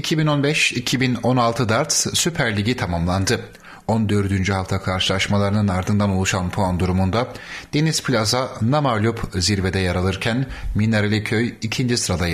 2015-2016 darts Süper Ligi tamamlandı. 14. hafta karşılaşmalarının ardından oluşan puan durumunda Deniz Plaza namalup zirvede yer alırken Minareli Köy ikinci sırada yer